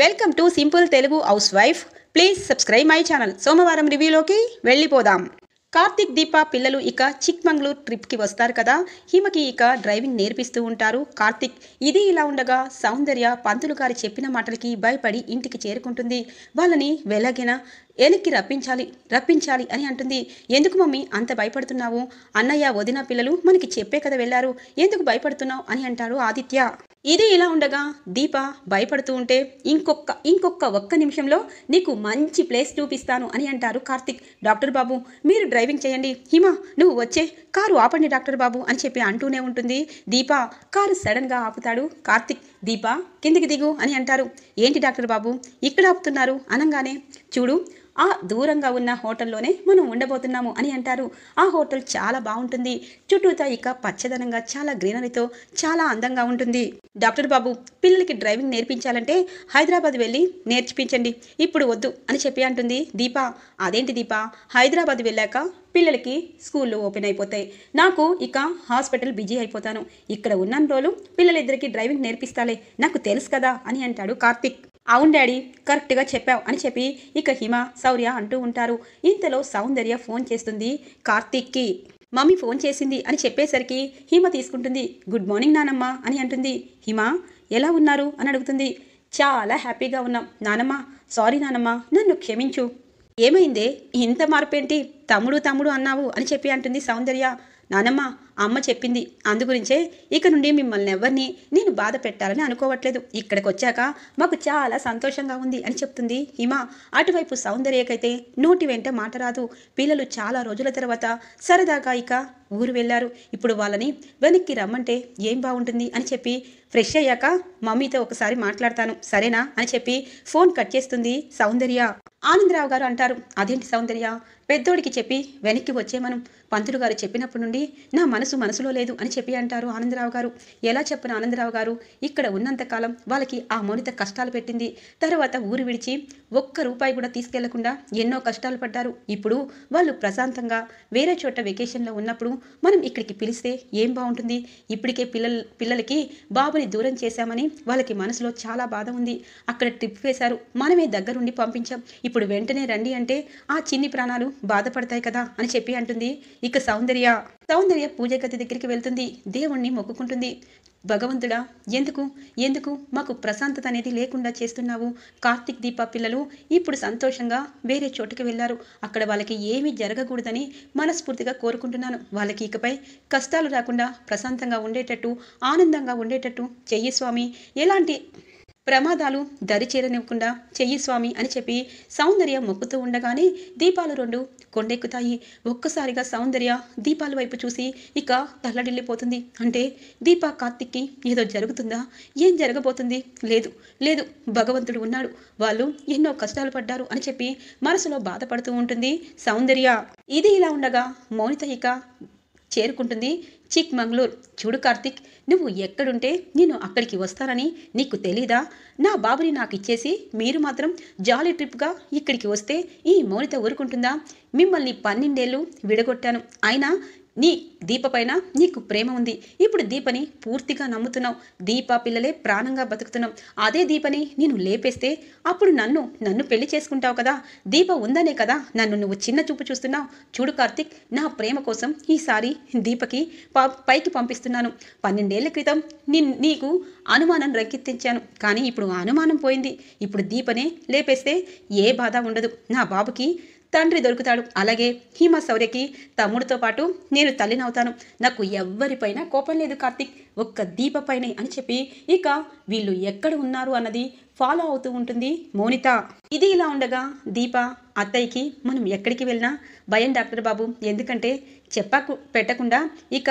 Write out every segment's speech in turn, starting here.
welcome to simple Telugu housewife please subscribe my channel సోమవారం రివ్యూలోకి వెళ్ళిపోదాం కార్తిక్ దీప పిల్లలు ఇక చిక్మంగ్లూర్ ట్రిప్కి వస్తారు కదా హిమకి ఇక డ్రైవింగ్ నేర్పిస్తూ ఉంటారు కార్తిక్ ఇది ఇలా ఉండగా సౌందర్య పంతులు గారు చెప్పిన మాటలకి భయపడి ఇంటికి చేరుకుంటుంది వాళ్ళని వెలగిన వెనక్కి రప్పించాలి రప్పించాలి అని అంటుంది ఎందుకు మమ్మీ అంత భయపడుతున్నావు అన్నయ్య వదిన పిల్లలు మనకి చెప్పే కదా వెళ్ళారు ఎందుకు భయపడుతున్నావు అని అంటారు ఆదిత్య ఇది ఇలా ఉండగా దీప భయపడుతూ ఉంటే ఇంకొక ఇంకొక ఒక్క నిమిషంలో నీకు మంచి ప్లేస్ చూపిస్తాను అని అంటారు కార్తిక్ డాక్టర్ బాబు మీరు డ్రైవింగ్ చేయండి హిమ నువ్వు వచ్చే కారు ఆపండి డాక్టర్ బాబు అని చెప్పి అంటూనే ఉంటుంది దీప కారు సడన్గా ఆపుతాడు కార్తిక్ దీప కిందికి దిగు అని అంటారు ఏంటి డాక్టర్ బాబు ఇక్కడ ఆపుతున్నారు అనగానే చూడు ఆ దూరంగా ఉన్న హోటల్లోనే మనం ఉండబోతున్నాము అని అంటారు ఆ హోటల్ చాలా బాగుంటుంది చుట్టూతా ఇక పచ్చదనంగా చాలా గ్రీనరీతో చాలా అందంగా ఉంటుంది డాక్టర్ బాబు పిల్లలకి డ్రైవింగ్ నేర్పించాలంటే హైదరాబాద్ వెళ్ళి నేర్పించండి ఇప్పుడు వద్దు అని చెప్పి అంటుంది దీప అదేంటి దీప హైదరాబాద్ వెళ్ళాక పిల్లలకి స్కూళ్ళు ఓపెన్ అయిపోతాయి నాకు ఇక హాస్పిటల్ బిజీ అయిపోతాను ఇక్కడ ఉన్న రోజులు పిల్లలిద్దరికీ డ్రైవింగ్ నేర్పిస్తాలే నాకు తెలుసు కదా అని అంటాడు కార్తిక్ అవును డాడీ కరెక్ట్గా చెప్పావు అని చెప్పి ఇక హిమ శౌర్య అంటూ ఉంటారు ఇంతలో సౌందర్య ఫోన్ చేస్తుంది కార్తీక్కి మమ్మీ ఫోన్ చేసింది అని చెప్పేసరికి హిమ తీసుకుంటుంది గుడ్ మార్నింగ్ నానమ్మ అని అంటుంది హిమ ఎలా ఉన్నారు అని అడుగుతుంది చాలా హ్యాపీగా ఉన్నాం నానమ్మ సారీ నానమ్మ నన్ను క్షమించు ఏమైందే ఇంత మార్పేంటి తమ్ముడు తమ్ముడు అన్నావు అని చెప్పి అంటుంది సౌందర్య నానమ్మ అమ్మ చెప్పింది అందుగురించే ఇక నుండి మిమ్మల్ని ఎవరిని నేను బాధ పెట్టాలని అనుకోవట్లేదు ఇక్కడికి వచ్చాక మాకు చాలా సంతోషంగా ఉంది అని చెప్తుంది హిమ అటువైపు సౌందర్యకైతే నోటి వెంట మాట రాదు పిల్లలు చాలా రోజుల తర్వాత సరదాగా ఇక ఊరు వెళ్ళారు ఇప్పుడు వాళ్ళని వెనక్కి రమ్మంటే ఏం బాగుంటుంది అని చెప్పి ఫ్రెష్ అయ్యాక మమ్మీతో ఒకసారి మాట్లాడతాను సరేనా అని చెప్పి ఫోన్ కట్ చేస్తుంది సౌందర్య ఆనందరావు గారు అంటారు అదేంటి సౌందర్య పెద్దోడికి చెప్పి వెనక్కి వచ్చే మనం పంతులు గారు చెప్పినప్పటి నుండి నా మనసు మనసులో లేదు అని చెప్పి అంటారు ఆనందరావు గారు ఎలా చెప్పిన ఆనందరావు గారు ఇక్కడ ఉన్నంతకాలం వాళ్ళకి ఆ మౌనిత కష్టాలు పెట్టింది తర్వాత ఊరు విడిచి ఒక్క రూపాయి కూడా తీసుకెళ్లకుండా ఎన్నో కష్టాలు పడ్డారు ఇప్పుడు వాళ్ళు ప్రశాంతంగా వేరే చోట వెకేషన్లో ఉన్నప్పుడు మనం ఇక్కడికి పిలిస్తే ఏం బాగుంటుంది ఇప్పటికే పిల్లల పిల్లలకి బాబుని దూరం చేశామని వాళ్ళకి మనసులో చాలా బాధ ఉంది అక్కడ ట్రిప్ వేశారు మనమే దగ్గరుండి పంపించాం ఇప్పుడు వెంటనే రండి అంటే ఆ చిన్ని ప్రాణాలు బాధపడతాయి కదా అని చెప్పి అంటుంది ఇక సౌందర్య సౌందర్య పూజ గది దగ్గరికి వెళ్తుంది దేవుణ్ణి మొక్కుకుంటుంది భగవంతుడా ఎందుకు ఎందుకు మాకు ప్రశాంతత అనేది లేకుండా చేస్తున్నావు కార్తిక్ దీప పిల్లలు ఇప్పుడు సంతోషంగా వేరే చోటుకి వెళ్ళారు అక్కడ వాళ్ళకి ఏమీ జరగకూడదని మనస్ఫూర్తిగా కోరుకుంటున్నాను వాళ్ళకి ఇకపై కష్టాలు రాకుండా ప్రశాంతంగా ఉండేటట్టు ఆనందంగా ఉండేటట్టు చెయ్యి స్వామి ఎలాంటి ప్రమాదాలు దరిచేరనివ్వకుండా చెయ్యి స్వామి అని చెప్పి సౌందర్య మొక్కుతూ ఉండగానే దీపాలు రెండు కొండెక్కుతాయి ఒక్కసారిగా సౌందర్య దీపాల వైపు చూసి ఇక తల్లడిల్లిపోతుంది అంటే దీప కార్తిక్కి ఏదో జరుగుతుందా ఏం జరగబోతుంది లేదు లేదు భగవంతుడు ఉన్నాడు వాళ్ళు ఎన్నో కష్టాలు పడ్డారు అని చెప్పి మనసులో బాధపడుతూ ఉంటుంది సౌందర్య ఇది ఇలా ఉండగా మౌనిత ఇక చేరుకుంటుంది చిక్ మంగ్లూర్ చూడు కార్తిక్ నువ్వు ఎక్కడుంటే నేను అక్కడికి వస్తానని నీకు తెలీదా నా బాబుని నాకు ఇచ్చేసి మీరు మాత్రం జాలీ ట్రిప్గా ఇక్కడికి వస్తే ఈ మౌనిత ఊరుకుంటుందా మిమ్మల్ని పన్నెండేళ్ళు విడగొట్టాను అయినా నీ దీప పైన నీకు ప్రేమ ఉంది ఇప్పుడు దీపని పూర్తిగా నమ్ముతున్నావు దీప పిల్లలే ప్రాణంగా బతుకుతున్నాం అదే దీపని నేను లేపేస్తే అప్పుడు నన్ను నన్ను పెళ్లి చేసుకుంటావు కదా దీప ఉందనే కదా నన్ను నువ్వు చిన్న చూపు చూస్తున్నావు చూడు కార్తిక్ నా ప్రేమ కోసం ఈసారి దీపకి పైకి పంపిస్తున్నాను పన్నెండేళ్ల క్రితం నీకు అనుమానం రంకెత్తించాను కానీ ఇప్పుడు అనుమానం పోయింది ఇప్పుడు దీపనే లేపేస్తే ఏ బాధ ఉండదు నా బాబుకి తండ్రి దొరుకుతాడు అలాగే హీమ శౌర్యకి తమ్ముడితో పాటు నేను తల్లినవుతాను నాకు ఎవ్వరిపైన కోపం లేదు కార్తిక్ ఒక్క దీపపైనే అని చెప్పి ఇక వీళ్ళు ఎక్కడ ఉన్నారు అన్నది ఫాలో అవుతూ ఉంటుంది మౌనిత ఇది ఇలా ఉండగా దీప అత్తయ్యకి మనం ఎక్కడికి వెళ్ళినా భయం డాక్టర్ బాబు ఎందుకంటే చెప్పకు పెట్టకుండా ఇక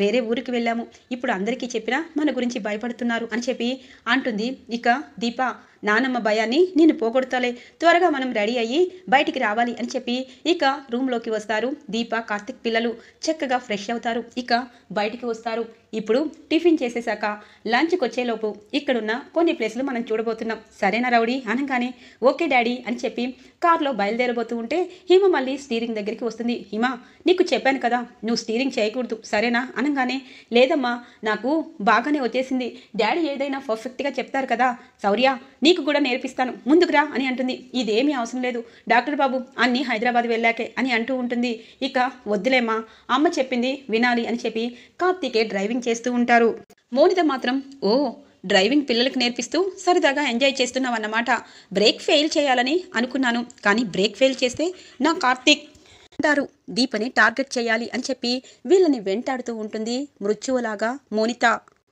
వేరే ఊరికి వెళ్ళాము ఇప్పుడు అందరికీ చెప్పినా మన గురించి భయపడుతున్నారు అని చెప్పి అంటుంది ఇక దీప నానమ్మ భయాన్ని నేను పోగొడతాలే త్వరగా మనం రెడీ అయ్యి బయటికి రావాలి అని చెప్పి ఇక రూమ్లోకి వస్తారు దీప కార్తిక్ పిల్లలు చక్కగా ఫ్రెష్ అవుతారు ఇక బయటికి వస్తారు ఇప్పుడు టిఫిన్ చేసేసాక లంచ్కి వచ్చేలోపు ఇక్కడున్న కొన్ని ప్లేసులు మనం చూడబోతున్నాం సరేనా రౌడీ అనగానే ఓకే డాడీ అని చెప్పి కార్లో బయలుదేరబోతూ ఉంటే హిమ మళ్ళీ స్టీరింగ్ దగ్గరికి వస్తుంది హిమ నీకు చెప్పాను కదా నువ్వు స్టీరింగ్ చేయకూడదు సరేనా అనగానే లేదమ్మా నాకు బాగానే వచ్చేసింది డాడీ ఏదైనా పర్ఫెక్ట్గా చెప్తారు కదా శౌర్య నీకు కూడా నేర్పిస్తాను ముందుకురా అని అంటుంది ఇదేమీ అవసరం లేదు డాక్టర్ బాబు అన్ని హైదరాబాద్ వెళ్ళాకే అని అంటూ ఉంటుంది ఇక వద్దులేమ్మా అమ్మ చెప్పింది వినాలి అని చెప్పి కార్తీకే డ్రైవింగ్ చేస్తూ ఉంటారు మోనిత మాత్రం ఓ డ్రైవింగ్ పిల్లలకు నేర్పిస్తూ సరదాగా ఎంజాయ్ చేస్తున్నావన్నమాట బ్రేక్ ఫెయిల్ చేయాలని అనుకున్నాను కానీ బ్రేక్ ఫెయిల్ చేస్తే నా కార్తీక్ అంటారు దీపని టార్గెట్ చేయాలి అని చెప్పి వీళ్ళని వెంటాడుతూ ఉంటుంది మృత్యువులాగా మోనిత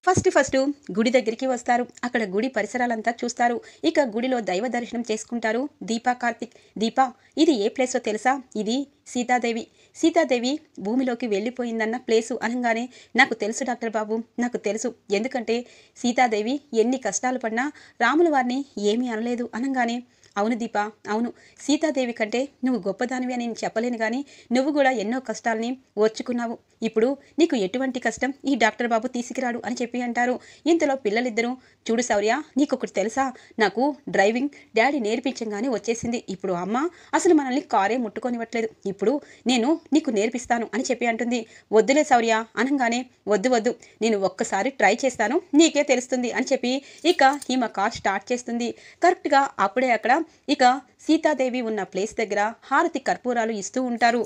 ఫస్ట్ ఫస్ట్ గుడి దగ్గరికి వస్తారు అక్కడ గుడి పరిసరాలంతా చూస్తారు ఇక గుడిలో దైవ దర్శనం చేసుకుంటారు దీపా కార్తిక్ దీపా ఇది ఏ ప్లేసో తెలుసా ఇది సీతాదేవి సీతాదేవి భూమిలోకి వెళ్ళిపోయిందన్న ప్లేసు అనగానే నాకు తెలుసు డాక్టర్ బాబు నాకు తెలుసు ఎందుకంటే సీతాదేవి ఎన్ని కష్టాలు పడినా రాముల వారిని ఏమీ అనలేదు అనగానే అవును దీప అవును సీతాదేవి కంటే నువ్వు గొప్పదానివి అని నేను చెప్పలేను కానీ నువ్వు కూడా ఎన్నో కష్టాలని ఓర్చుకున్నావు ఇప్పుడు నీకు ఎటువంటి కష్టం ఈ డాక్టర్ బాబు తీసుకురాడు అని చెప్పి అంటారు ఇంతలో పిల్లలిద్దరూ చూడు సౌర్య నీకొకటి తెలుసా నాకు డ్రైవింగ్ డాడీ నేర్పించంగానే వచ్చేసింది ఇప్పుడు అమ్మ అసలు మనల్ని కారే ముట్టుకొనివ్వట్లేదు ఇప్పుడు నేను నీకు నేర్పిస్తాను అని చెప్పి అంటుంది వద్దులే శౌర్య అనగానే వద్దు వద్దు నేను ఒక్కసారి ట్రై చేస్తాను నీకే తెలుస్తుంది అని చెప్పి ఇక ఈమె కార్ స్టార్ట్ చేస్తుంది కరెక్ట్గా అప్పుడే అక్కడ ఇక సీతాదేవి ఉన్న ప్లేస్ దగ్గర హారతి కర్పూరాలు ఇస్తూ ఉంటారు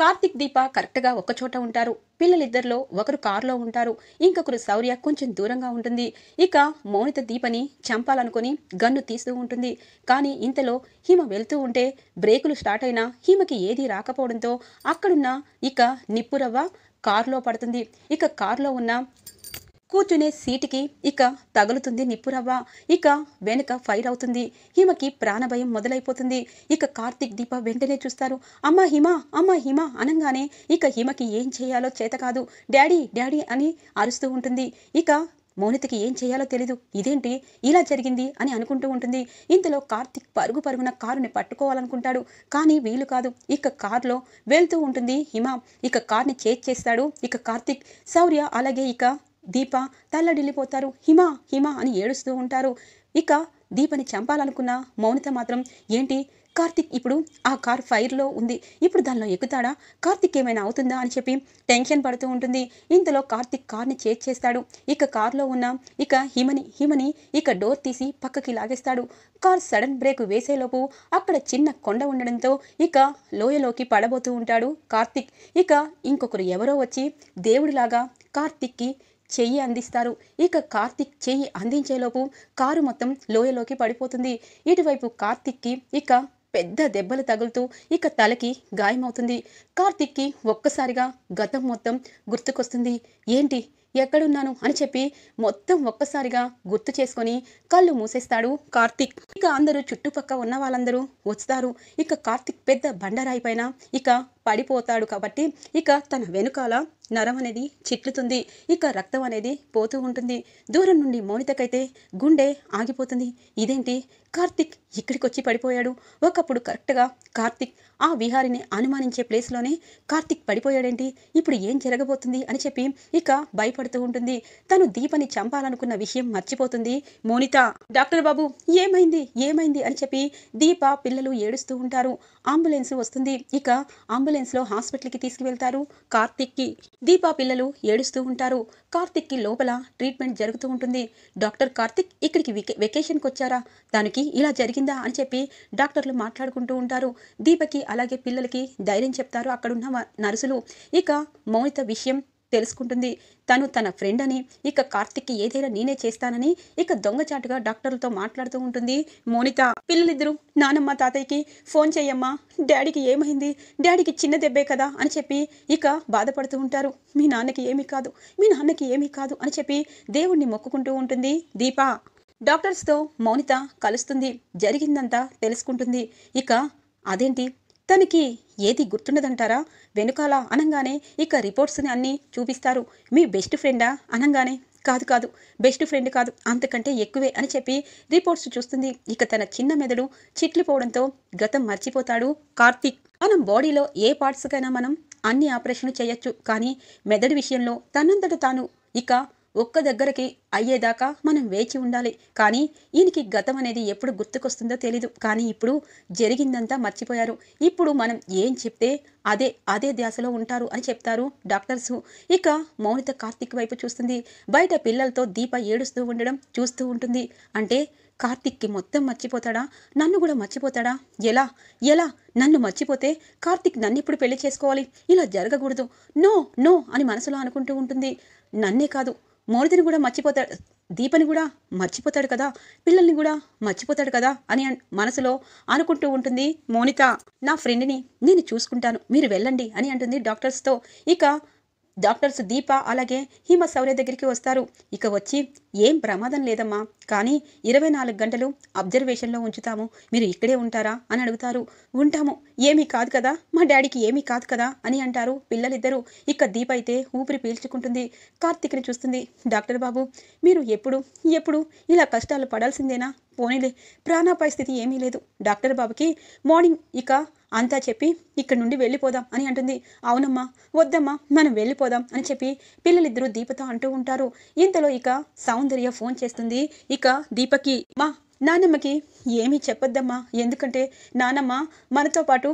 కార్తిక్ దీప కరెక్ట్గా ఒకచోట ఉంటారు పిల్లలిద్దరిలో ఒకరు కారులో ఉంటారు ఇంకొకరు శౌర్య కొంచెం దూరంగా ఉంటుంది ఇక మౌనిత దీపని చంపాలనుకుని గన్ను తీస్తూ ఉంటుంది కానీ ఇంతలో హిమ వెళ్తూ ఉంటే బ్రేకులు స్టార్ట్ అయినా హిమకి ఏదీ రాకపోవడంతో అక్కడున్న ఇక నిప్పురవ్వ కారులో పడుతుంది ఇక కారులో ఉన్న కూర్చునే సీటుకి ఇక తగులుతుంది నిప్పురవ్వ ఇక వెనుక ఫైర్ అవుతుంది హిమకి ప్రాణభయం మొదలైపోతుంది ఇక కార్తిక్ దీప వెంటనే చూస్తారు అమ్మ హిమ అమ్మ హిమ అనగానే ఇక హిమకి ఏం చేయాలో చేత కాదు డాడీ డాడీ అని అరుస్తూ ఉంటుంది ఇక మౌనితకి ఏం చేయాలో తెలీదు ఇదేంటి ఇలా జరిగింది అని అనుకుంటూ ఉంటుంది ఇంతలో కార్తిక్ పరుగు పరుగున కారుని పట్టుకోవాలనుకుంటాడు కానీ వీలు కాదు ఇక కారులో వెళ్తూ ఉంటుంది హిమ ఇక కార్ని చేజ్ చేస్తాడు ఇక కార్తిక్ శౌర్య అలాగే ఇక దీప తల్లడిల్లిపోతారు హిమ హిమ అని ఏడుస్తూ ఉంటారు ఇక దీపని చంపాలనుకున్న మౌనిత మాత్రం ఏంటి కార్తిక్ ఇప్పుడు ఆ కార్ ఫైర్లో ఉంది ఇప్పుడు దానిలో ఎక్కుతాడా కార్తిక్ ఏమైనా అవుతుందా అని చెప్పి టెన్షన్ పడుతూ ఉంటుంది ఇంతలో కార్తిక్ కార్ని చేజ్ చేస్తాడు ఇక కార్లో ఉన్న ఇక హిమని హిమని ఇక డోర్ తీసి పక్కకి లాగేస్తాడు కార్ సడన్ బ్రేక్ వేసేలోపు అక్కడ చిన్న కొండ ఉండడంతో ఇక లోయలోకి పడబోతూ ఉంటాడు కార్తిక్ ఇక ఇంకొకరు ఎవరో వచ్చి దేవుడిలాగా కార్తిక్కి చెయ్యి అందిస్తారు ఇక కార్తిక్ చెయ్యి అందించేలోపు కారు మొత్తం లోయలోకి పడిపోతుంది ఇటువైపు కార్తిక్కి ఇక పెద్ద దెబ్బలు తగులుతూ ఇక తలకి గాయమవుతుంది కార్తిక్కి ఒక్కసారిగా గతం మొత్తం గుర్తుకొస్తుంది ఏంటి ఎక్కడున్నాను అని చెప్పి మొత్తం ఒక్కసారిగా గుర్తు చేసుకొని కళ్ళు మూసేస్తాడు కార్తిక్ ఇక అందరూ చుట్టుపక్క ఉన్న వాళ్ళందరూ వస్తారు ఇక కార్తిక్ పెద్ద పైన ఇక పడిపోతాడు కాబట్టి ఇక తన వెనుకాల నరం అనేది చిట్లుతుంది ఇక రక్తం అనేది పోతూ ఉంటుంది దూరం నుండి మౌనితకైతే గుండె ఆగిపోతుంది ఇదేంటి కార్తిక్ ఇక్కడికి వచ్చి పడిపోయాడు ఒకప్పుడు కరెక్ట్గా కార్తిక్ ఆ విహారిని అనుమానించే ప్లేస్లోనే కార్తిక్ పడిపోయాడేంటి ఇప్పుడు ఏం జరగబోతుంది అని చెప్పి ఇక భయపడి బాధపడుతూ ఉంటుంది తను దీపని చంపాలనుకున్న విషయం మర్చిపోతుంది మోనిత డాక్టర్ బాబు ఏమైంది ఏమైంది అని చెప్పి దీప పిల్లలు ఏడుస్తూ ఉంటారు అంబులెన్స్ వస్తుంది ఇక అంబులెన్స్లో హాస్పిటల్కి తీసుకువెళ్తారు కార్తిక్కి దీప పిల్లలు ఏడుస్తూ ఉంటారు కార్తిక్కి లోపల ట్రీట్మెంట్ జరుగుతూ ఉంటుంది డాక్టర్ కార్తిక్ ఇక్కడికి వెకేషన్కి వచ్చారా దానికి ఇలా జరిగిందా అని చెప్పి డాక్టర్లు మాట్లాడుకుంటూ ఉంటారు దీపకి అలాగే పిల్లలకి ధైర్యం చెప్తారు అక్కడున్న నర్సులు ఇక మౌనిత విషయం తెలుసుకుంటుంది తను తన ఫ్రెండ్ అని ఇక కార్తిక్కి ఏదైనా నేనే చేస్తానని ఇక దొంగచాటుగా డాక్టర్లతో మాట్లాడుతూ ఉంటుంది మోనిత పిల్లలిద్దరూ నానమ్మ తాతయ్యకి ఫోన్ చేయమ్మా డాడీకి ఏమైంది డాడీకి చిన్న దెబ్బే కదా అని చెప్పి ఇక బాధపడుతూ ఉంటారు మీ నాన్నకి ఏమీ కాదు మీ నాన్నకి ఏమీ కాదు అని చెప్పి దేవుణ్ణి మొక్కుకుంటూ ఉంటుంది దీప డాక్టర్స్తో మౌనిత కలుస్తుంది జరిగిందంతా తెలుసుకుంటుంది ఇక అదేంటి తనకి ఏది గుర్తుండదంటారా వెనుకాల అనంగానే ఇక రిపోర్ట్స్ని అన్నీ చూపిస్తారు మీ బెస్ట్ ఫ్రెండా అనంగానే కాదు కాదు బెస్ట్ ఫ్రెండ్ కాదు అంతకంటే ఎక్కువే అని చెప్పి రిపోర్ట్స్ చూస్తుంది ఇక తన చిన్న మెదడు చిట్లిపోవడంతో గతం మర్చిపోతాడు కార్తీక్ మనం బాడీలో ఏ పార్ట్స్కైనా మనం అన్ని ఆపరేషన్లు చేయొచ్చు కానీ మెదడు విషయంలో తనంతట తాను ఇక ఒక్క దగ్గరికి అయ్యేదాకా మనం వేచి ఉండాలి కానీ ఈయనకి గతం అనేది ఎప్పుడు గుర్తుకొస్తుందో తెలీదు కానీ ఇప్పుడు జరిగిందంతా మర్చిపోయారు ఇప్పుడు మనం ఏం చెప్తే అదే అదే ధ్యాసలో ఉంటారు అని చెప్తారు డాక్టర్స్ ఇక మౌనిత కార్తిక్ వైపు చూస్తుంది బయట పిల్లలతో దీప ఏడుస్తూ ఉండడం చూస్తూ ఉంటుంది అంటే కార్తిక్కి మొత్తం మర్చిపోతాడా నన్ను కూడా మర్చిపోతాడా ఎలా ఎలా నన్ను మర్చిపోతే కార్తిక్ నన్ను ఇప్పుడు పెళ్లి చేసుకోవాలి ఇలా జరగకూడదు నో నో అని మనసులో అనుకుంటూ ఉంటుంది నన్నే కాదు మోనితని కూడా మర్చిపోతాడు దీపని కూడా మర్చిపోతాడు కదా పిల్లల్ని కూడా మర్చిపోతాడు కదా అని మనసులో అనుకుంటూ ఉంటుంది మోనిక నా ఫ్రెండ్ని నేను చూసుకుంటాను మీరు వెళ్ళండి అని అంటుంది డాక్టర్స్తో ఇక డాక్టర్స్ దీప అలాగే హిమ సౌర్య దగ్గరికి వస్తారు ఇక వచ్చి ఏం ప్రమాదం లేదమ్మా కానీ ఇరవై నాలుగు గంటలు అబ్జర్వేషన్లో ఉంచుతాము మీరు ఇక్కడే ఉంటారా అని అడుగుతారు ఉంటాము ఏమీ కాదు కదా మా డాడీకి ఏమీ కాదు కదా అని అంటారు పిల్లలిద్దరూ ఇక దీప అయితే ఊపిరి పీల్చుకుంటుంది కార్తీక్ని చూస్తుంది డాక్టర్ బాబు మీరు ఎప్పుడు ఎప్పుడు ఇలా కష్టాలు పడాల్సిందేనా పోనీలే ప్రాణాపాయ స్థితి ఏమీ లేదు డాక్టర్ బాబుకి మార్నింగ్ ఇక అంతా చెప్పి ఇక్కడ నుండి వెళ్ళిపోదాం అని అంటుంది అవునమ్మా వద్దమ్మా మనం వెళ్ళిపోదాం అని చెప్పి పిల్లలిద్దరూ దీపతో అంటూ ఉంటారు ఇంతలో ఇక సౌందర్య ఫోన్ చేస్తుంది ఇక దీపకి మా నానమ్మకి ఏమీ చెప్పొద్దమ్మా ఎందుకంటే నానమ్మ మనతో పాటు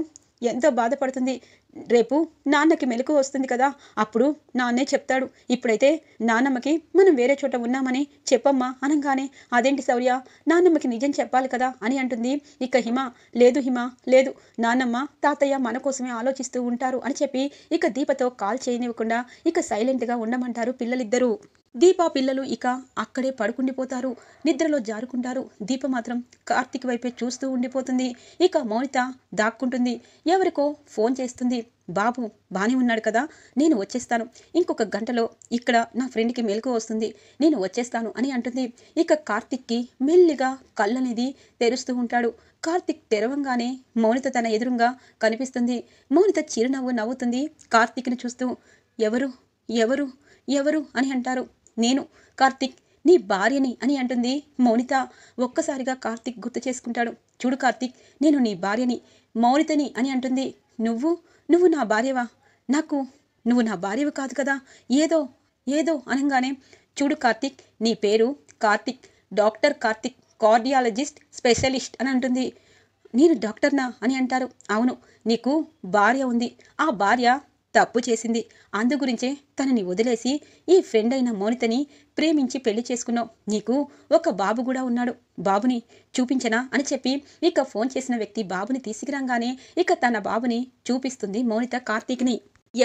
ఎంతో బాధపడుతుంది రేపు నాన్నకి మెలకు వస్తుంది కదా అప్పుడు నాన్నే చెప్తాడు ఇప్పుడైతే నాన్నమ్మకి మనం వేరే చోట ఉన్నామని చెప్పమ్మా అనగానే అదేంటి శౌర్య నాన్నమ్మకి నిజం చెప్పాలి కదా అని అంటుంది ఇక హిమ లేదు హిమ లేదు నాన్నమ్మ తాతయ్య మన కోసమే ఆలోచిస్తూ ఉంటారు అని చెప్పి ఇక దీపతో కాల్ చేయనివ్వకుండా ఇక సైలెంట్గా ఉండమంటారు పిల్లలిద్దరూ దీపా పిల్లలు ఇక అక్కడే పడుకుండిపోతారు నిద్రలో జారుకుంటారు దీప మాత్రం కార్తిక్ వైపే చూస్తూ ఉండిపోతుంది ఇక మౌనిత దాక్కుంటుంది ఎవరికో ఫోన్ చేస్తుంది బాబు బానే ఉన్నాడు కదా నేను వచ్చేస్తాను ఇంకొక గంటలో ఇక్కడ నా ఫ్రెండ్కి మెలకు వస్తుంది నేను వచ్చేస్తాను అని అంటుంది ఇక కార్తిక్కి మెల్లిగా కళ్ళనేది తెరుస్తూ ఉంటాడు కార్తిక్ తెరవంగానే మౌనిత తన ఎదురుగా కనిపిస్తుంది మౌనిత చిరునవ్వు నవ్వుతుంది కార్తిక్ని చూస్తూ ఎవరు ఎవరు ఎవరు అని అంటారు నేను కార్తిక్ నీ భార్యని అని అంటుంది మౌనిత ఒక్కసారిగా కార్తిక్ గుర్తు చేసుకుంటాడు చూడు కార్తిక్ నేను నీ భార్యని మౌనితని అని అంటుంది నువ్వు నువ్వు నా భార్యవా నాకు నువ్వు నా భార్యవి కాదు కదా ఏదో ఏదో అనగానే చూడు కార్తిక్ నీ పేరు Karthik doctor Karthik cardiologist specialist అని అంటుంది నేను డాక్టర్నా అని అంటారు అవును నీకు భార్య ఉంది ఆ భార్య తప్పు చేసింది అందుగురించే తనని వదిలేసి ఈ ఫ్రెండ్ అయిన మోనితని ప్రేమించి పెళ్లి చేసుకున్నావు నీకు ఒక బాబు కూడా ఉన్నాడు బాబుని చూపించనా అని చెప్పి ఇక ఫోన్ చేసిన వ్యక్తి బాబుని తీసుకురాగానే ఇక తన బాబుని చూపిస్తుంది మోనిత కార్తీక్ని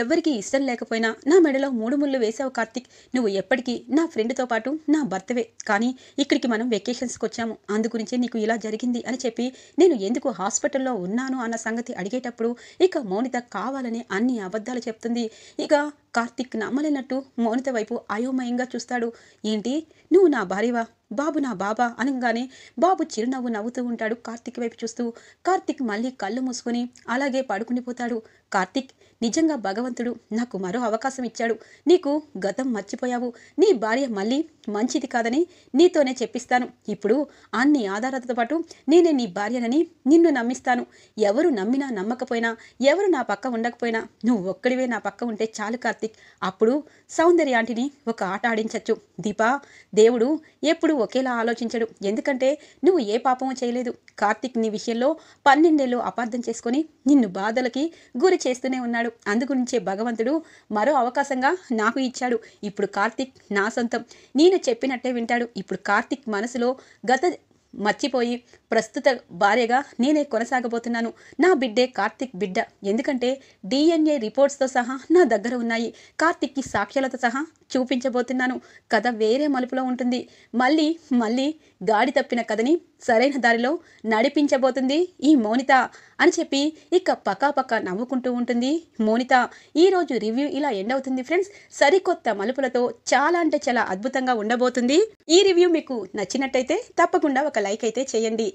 ఎవరికీ ఇష్టం లేకపోయినా నా మెడలో మూడు ముళ్ళు వేసావు కార్తిక్ నువ్వు ఎప్పటికీ నా ఫ్రెండ్తో పాటు నా భర్తవే కానీ ఇక్కడికి మనం వెకేషన్స్కి వచ్చాము అందుగురించి నీకు ఇలా జరిగింది అని చెప్పి నేను ఎందుకు హాస్పిటల్లో ఉన్నాను అన్న సంగతి అడిగేటప్పుడు ఇక మౌనిత కావాలని అన్ని అబద్ధాలు చెప్తుంది ఇక కార్తిక్ నమ్మలేనట్టు మౌనిత వైపు అయోమయంగా చూస్తాడు ఏంటి నువ్వు నా భార్యవా బాబు నా బాబా అనగానే బాబు చిరునవ్వు నవ్వుతూ ఉంటాడు కార్తిక్ వైపు చూస్తూ కార్తిక్ మళ్ళీ కళ్ళు మూసుకుని అలాగే పడుకుండిపోతాడు కార్తిక్ నిజంగా భగవంతుడు నాకు మరో అవకాశం ఇచ్చాడు నీకు గతం మర్చిపోయావు నీ భార్య మళ్ళీ మంచిది కాదని నీతోనే చెప్పిస్తాను ఇప్పుడు అన్ని ఆధారాలతో పాటు నేనే నీ భార్యనని నిన్ను నమ్మిస్తాను ఎవరు నమ్మినా నమ్మకపోయినా ఎవరు నా పక్క ఉండకపోయినా నువ్వు ఒక్కడివే నా పక్క ఉంటే చాలు కార్తిక్ కార్తిక్ అప్పుడు ఆంటీని ఒక ఆట ఆడించచ్చు దీపా దేవుడు ఎప్పుడు ఒకేలా ఆలోచించడు ఎందుకంటే నువ్వు ఏ పాపము చేయలేదు కార్తిక్ నీ విషయంలో పన్నెండేళ్ళు అపార్థం చేసుకొని నిన్ను బాధలకి గురి చేస్తూనే ఉన్నాడు అందుగురించే భగవంతుడు మరో అవకాశంగా నాకు ఇచ్చాడు ఇప్పుడు కార్తిక్ నా సొంతం నేను చెప్పినట్టే వింటాడు ఇప్పుడు కార్తిక్ మనసులో గత మర్చిపోయి ప్రస్తుత భార్యగా నేనే కొనసాగబోతున్నాను నా బిడ్డే కార్తిక్ బిడ్డ ఎందుకంటే డిఎన్ఏ రిపోర్ట్స్తో సహా నా దగ్గర ఉన్నాయి కార్తిక్కి సాక్ష్యాలతో సహా చూపించబోతున్నాను కథ వేరే మలుపులో ఉంటుంది మళ్ళీ మళ్ళీ గాడి తప్పిన కథని సరైన దారిలో నడిపించబోతుంది ఈ మౌనిత అని చెప్పి ఇక పక్కాపక్క నవ్వుకుంటూ ఉంటుంది మౌనిత ఈరోజు రివ్యూ ఇలా ఎండ్ అవుతుంది ఫ్రెండ్స్ సరికొత్త మలుపులతో చాలా అంటే చాలా అద్భుతంగా ఉండబోతుంది ఈ రివ్యూ మీకు నచ్చినట్టయితే తప్పకుండా ఒక లైక్ అయితే చేయండి